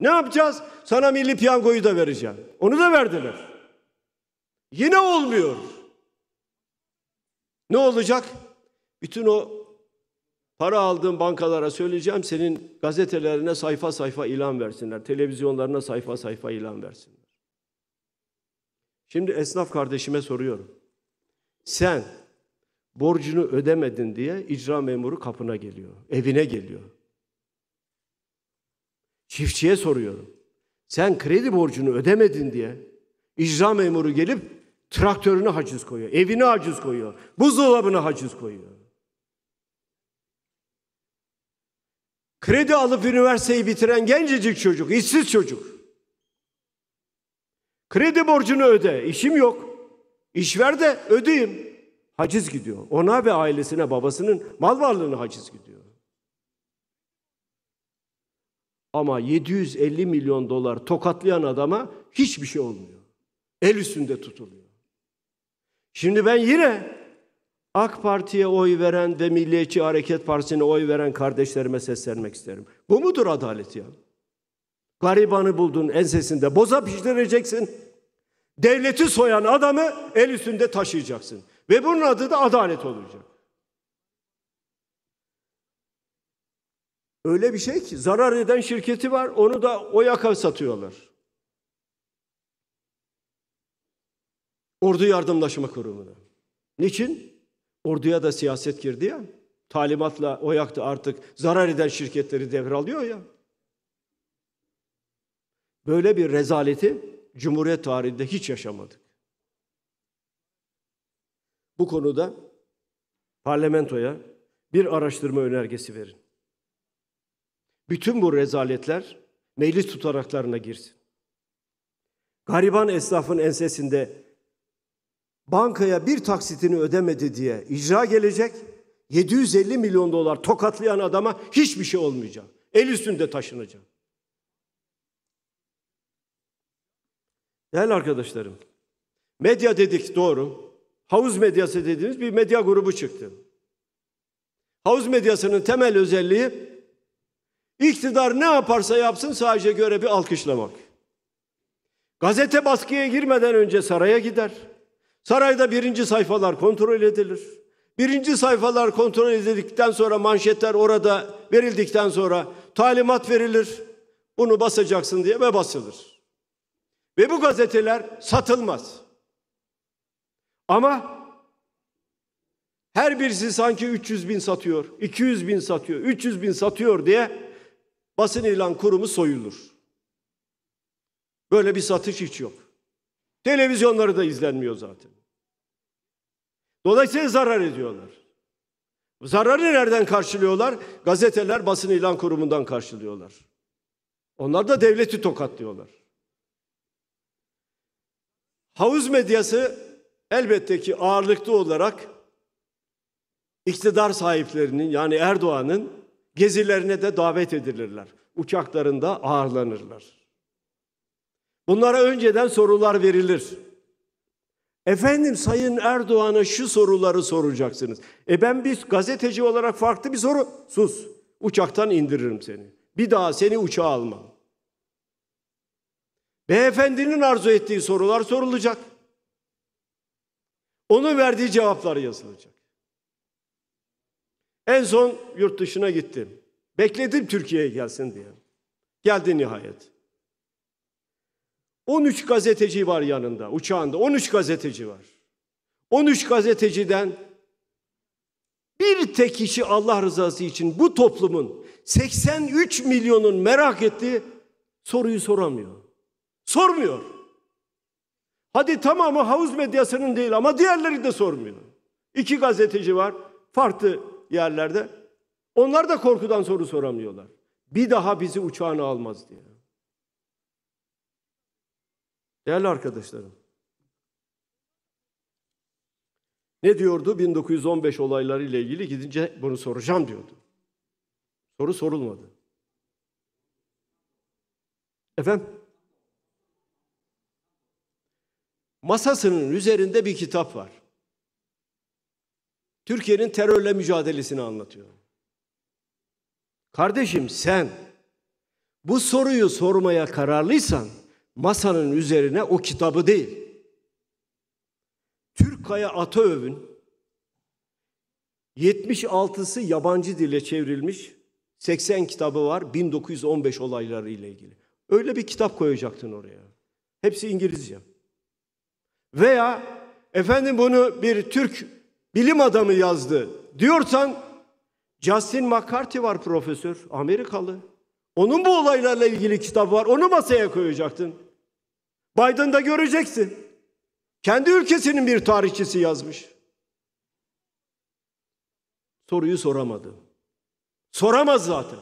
Ne yapacağız? Sana milli piyangoyu da vereceğim. Onu da verdiler. Yine olmuyor. Ne olacak? Bütün o para aldığın bankalara söyleyeceğim senin gazetelerine sayfa sayfa ilan versinler. Televizyonlarına sayfa sayfa ilan versinler. Şimdi esnaf kardeşime soruyorum. Sen borcunu ödemedin diye icra memuru kapına geliyor, evine geliyor. Çiftçiye soruyorum. Sen kredi borcunu ödemedin diye icra memuru gelip traktörünü haciz koyuyor, evini haciz koyuyor, buzdolabını haciz koyuyor. Kredi alıp üniversiteyi bitiren gencecik çocuk, işsiz çocuk. Kredi borcunu öde, işim yok. İş ver de ödeyim. Haciz gidiyor. Ona ve ailesine, babasının mal varlığını haciz gidiyor. Ama 750 milyon dolar tokatlayan adama hiçbir şey olmuyor. El üstünde tutuluyor. Şimdi ben yine AK Parti'ye oy veren ve Milliyetçi Hareket Partisi'ne oy veren kardeşlerime seslenmek isterim. Bu mudur adalet ya? Garibanı buldun ensesinde boza pişireceksin. Devleti soyan adamı el üstünde taşıyacaksın. Ve bunun adı da adalet olacak. Öyle bir şey ki zarar eden şirketi var onu da o yaka satıyorlar. Ordu Yardımlaşma Kurumu'na. Niçin? Orduya da siyaset girdi ya. Talimatla o yakta artık zarar eden şirketleri devralıyor ya. Böyle bir rezaleti Cumhuriyet tarihinde hiç yaşamadık. Bu konuda parlamentoya bir araştırma önergesi verin bütün bu rezaletler meclis tutaraklarına girsin. Gariban esnafın ensesinde bankaya bir taksitini ödemedi diye icra gelecek. 750 milyon dolar tokatlayan adama hiçbir şey olmayacak. El üstünde taşınacak. Değerli arkadaşlarım, medya dedik doğru. Havuz medyası dediğimiz bir medya grubu çıktı. Havuz medyasının temel özelliği İktidar ne yaparsa yapsın sadece görevi alkışlamak. Gazete baskıya girmeden önce saraya gider. Sarayda birinci sayfalar kontrol edilir. Birinci sayfalar kontrol edildikten sonra manşetler orada verildikten sonra talimat verilir. Bunu basacaksın diye ve basılır. Ve bu gazeteler satılmaz. Ama her birisi sanki 300 bin satıyor, 200 bin satıyor, 300 bin satıyor diye basın ilan kurumu soyulur. Böyle bir satış hiç yok. Televizyonları da izlenmiyor zaten. Dolayısıyla zarar ediyorlar. Zararı nereden karşılıyorlar? Gazeteler basın ilan kurumundan karşılıyorlar. Onlar da devleti tokatlıyorlar. Havuz medyası elbette ki ağırlıklı olarak iktidar sahiplerinin yani Erdoğan'ın Gezilerine de davet edilirler. Uçaklarında ağırlanırlar. Bunlara önceden sorular verilir. Efendim Sayın Erdoğan'a şu soruları soracaksınız. E ben bir gazeteci olarak farklı bir soru. Sus. Uçaktan indiririm seni. Bir daha seni uçağa almam. Beyefendinin arzu ettiği sorular sorulacak. Onun verdiği cevaplar yazılacak. En son yurt dışına gittim. Bekledim Türkiye'ye gelsin diye. Geldi nihayet. 13 gazeteci var yanında, uçağında. 13 gazeteci var. 13 gazeteciden bir tek kişi Allah rızası için bu toplumun 83 milyonun merak ettiği soruyu soramıyor. Sormuyor. Hadi tamamı havuz medyasının değil ama diğerleri de sormuyor. İki gazeteci var. Farklı yerlerde. Onlar da korkudan soru soramıyorlar. Bir daha bizi uçağına almaz diye. Değerli arkadaşlarım. Ne diyordu? 1915 olayları ile ilgili gidince bunu soracağım diyordu. Soru sorulmadı. Efendim? Masasının üzerinde bir kitap var. Türkiye'nin terörle mücadelesini anlatıyor. Kardeşim sen bu soruyu sormaya kararlıysan masanın üzerine o kitabı değil. Türkaya Ataöv'ün 76'sı yabancı dille çevrilmiş 80 kitabı var 1915 olayları ile ilgili. Öyle bir kitap koyacaktın oraya. Hepsi İngilizce. Veya efendim bunu bir Türk bilim adamı yazdı diyorsan Justin McCarthy var profesör, Amerikalı. Onun bu olaylarla ilgili kitap var. Onu masaya koyacaktın. Biden'da göreceksin. Kendi ülkesinin bir tarihçisi yazmış. Soruyu soramadı. Soramaz zaten.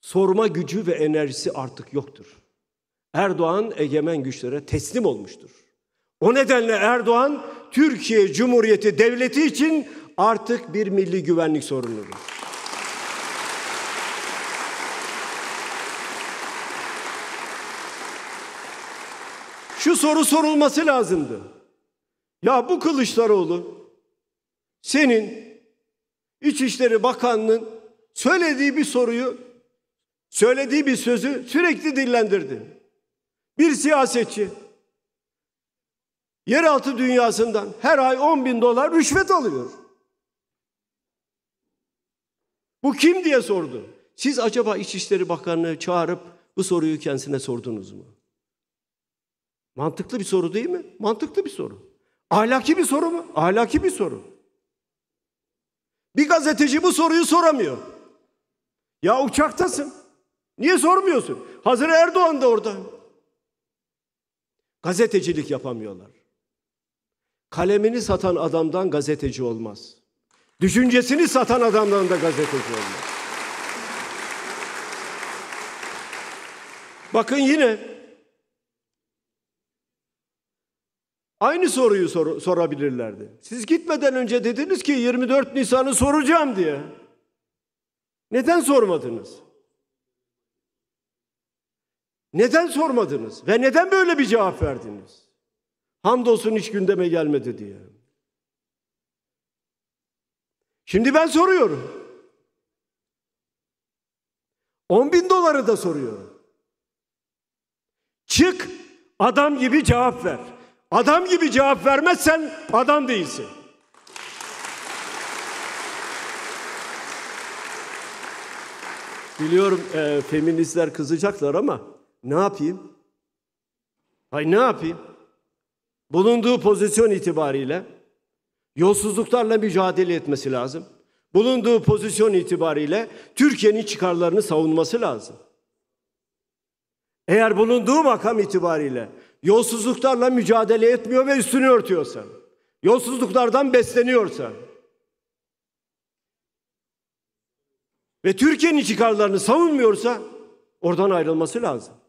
Sorma gücü ve enerjisi artık yoktur. Erdoğan egemen güçlere teslim olmuştur. O nedenle Erdoğan Türkiye Cumhuriyeti Devleti için artık bir milli güvenlik sorunudur. Şu soru sorulması lazımdı. Ya bu Kılıçdaroğlu senin İçişleri Bakanlığı'nın söylediği bir soruyu, söylediği bir sözü sürekli dillendirdi. Bir siyasetçi Yeraltı dünyasından her ay 10 bin dolar rüşvet alıyor. Bu kim diye sordu. Siz acaba İçişleri Bakanlığı çağırıp bu soruyu kendisine sordunuz mu? Mantıklı bir soru değil mi? Mantıklı bir soru. Ahlaki bir soru mu? Ahlaki bir soru. Bir gazeteci bu soruyu soramıyor. Ya uçaktasın. Niye sormuyorsun? Hazır Erdoğan da orada. Gazetecilik yapamıyorlar. Kalemini satan adamdan gazeteci olmaz. Düşüncesini satan adamdan da gazeteci olmaz. Bakın yine aynı soruyu sor sorabilirlerdi. Siz gitmeden önce dediniz ki 24 Nisan'ı soracağım diye. Neden sormadınız? Neden sormadınız ve neden böyle bir cevap verdiniz? Hamdolsun hiç gündeme gelmedi diye. Şimdi ben soruyorum. 10 bin doları da soruyorum. Çık adam gibi cevap ver. Adam gibi cevap vermezsen adam değilsin. Biliyorum e, feministler kızacaklar ama ne yapayım? Hay ne yapayım? bulunduğu pozisyon itibariyle yolsuzluklarla mücadele etmesi lazım. Bulunduğu pozisyon itibariyle Türkiye'nin çıkarlarını savunması lazım. Eğer bulunduğu makam itibariyle yolsuzluklarla mücadele etmiyor ve üstünü örtüyorsa, yolsuzluklardan besleniyorsa ve Türkiye'nin çıkarlarını savunmuyorsa oradan ayrılması lazım.